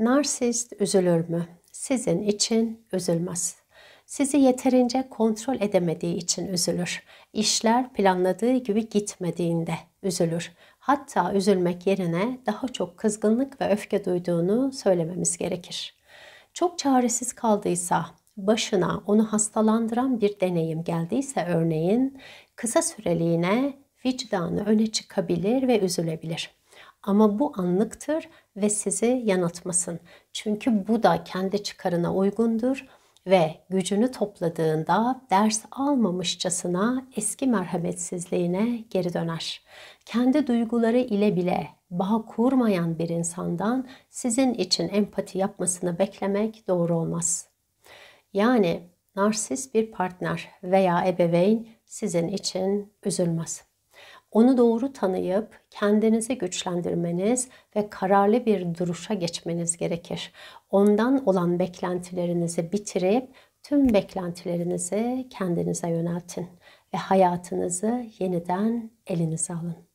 Narsist üzülür mü? Sizin için üzülmez. Sizi yeterince kontrol edemediği için üzülür. İşler planladığı gibi gitmediğinde üzülür. Hatta üzülmek yerine daha çok kızgınlık ve öfke duyduğunu söylememiz gerekir. Çok çaresiz kaldıysa, başına onu hastalandıran bir deneyim geldiyse örneğin, kısa süreliğine vicdanı öne çıkabilir ve üzülebilir. Ama bu anlıktır ve sizi yanıltmasın. Çünkü bu da kendi çıkarına uygundur ve gücünü topladığında ders almamışçasına eski merhametsizliğine geri döner. Kendi duyguları ile bile bağ kurmayan bir insandan sizin için empati yapmasını beklemek doğru olmaz. Yani narsist bir partner veya ebeveyn sizin için üzülmez. Onu doğru tanıyıp kendinizi güçlendirmeniz ve kararlı bir duruşa geçmeniz gerekir. Ondan olan beklentilerinizi bitirip tüm beklentilerinizi kendinize yöneltin ve hayatınızı yeniden elinize alın.